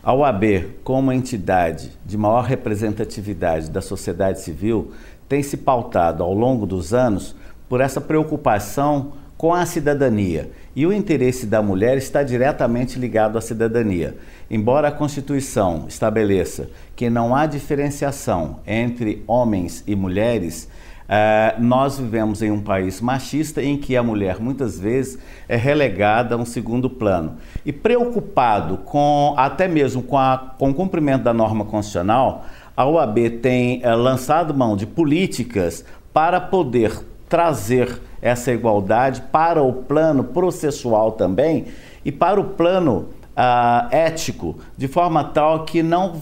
A OAB, como entidade de maior representatividade da sociedade civil, tem se pautado ao longo dos anos por essa preocupação com a cidadania. E o interesse da mulher está diretamente ligado à cidadania. Embora a Constituição estabeleça que não há diferenciação entre homens e mulheres, eh, nós vivemos em um país machista em que a mulher muitas vezes é relegada a um segundo plano. E preocupado com até mesmo com, a, com o cumprimento da norma constitucional, a OAB tem eh, lançado mão de políticas para poder trazer essa igualdade para o plano processual também e para o plano uh, ético, de forma tal que não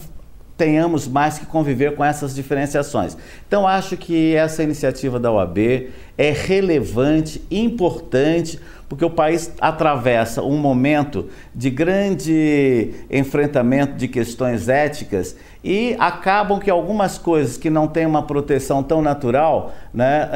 tenhamos mais que conviver com essas diferenciações. Então, acho que essa iniciativa da OAB é relevante, importante, porque o país atravessa um momento de grande enfrentamento de questões éticas e acabam que algumas coisas que não têm uma proteção tão natural né,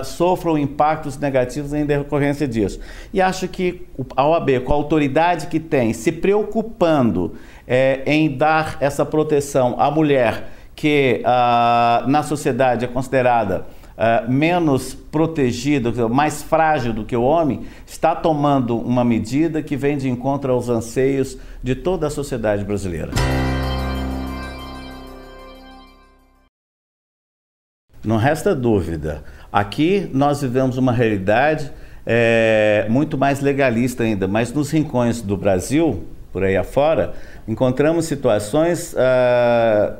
uh, sofram impactos negativos em decorrência disso. E acho que a OAB, com a autoridade que tem, se preocupando é, em dar essa proteção à mulher que uh, na sociedade é considerada uh, menos protegido, mais frágil do que o homem, está tomando uma medida que vem de encontro aos anseios de toda a sociedade brasileira. Não resta dúvida. Aqui nós vivemos uma realidade é, muito mais legalista ainda, mas nos rincões do Brasil, por aí afora, encontramos situações ah,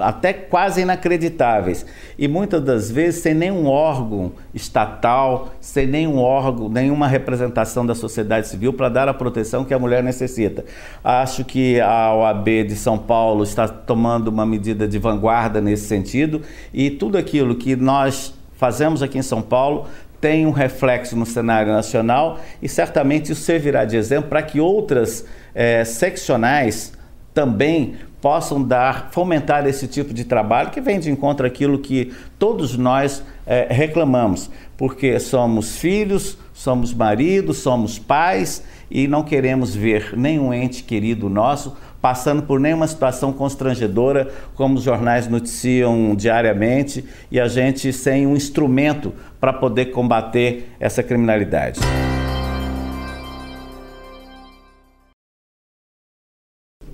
até quase inacreditáveis e muitas das vezes sem nenhum órgão estatal, sem nenhum órgão, nenhuma representação da sociedade civil para dar a proteção que a mulher necessita. Acho que a OAB de São Paulo está tomando uma medida de vanguarda nesse sentido e tudo aquilo que nós fazemos aqui em São Paulo tem um reflexo no cenário nacional e certamente isso servirá de exemplo para que outras é, seccionais também possam dar, fomentar esse tipo de trabalho que vem de encontro aquilo que todos nós é, reclamamos, porque somos filhos, somos maridos, somos pais e não queremos ver nenhum ente querido nosso passando por nenhuma situação constrangedora, como os jornais noticiam diariamente, e a gente sem um instrumento para poder combater essa criminalidade.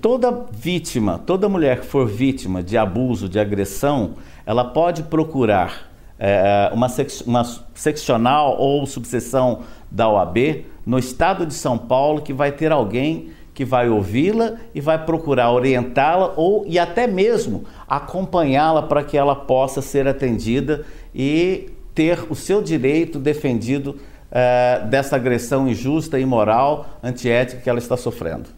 toda vítima, toda mulher que for vítima de abuso, de agressão, ela pode procurar é, é uma, sex, uma seccional ou subseção da OAB no estado de São Paulo que vai ter alguém que vai ouvi-la e vai procurar orientá-la ou e até mesmo acompanhá-la para que ela possa ser atendida e ter o seu direito defendido é, dessa agressão injusta, imoral, antiética que ela está sofrendo.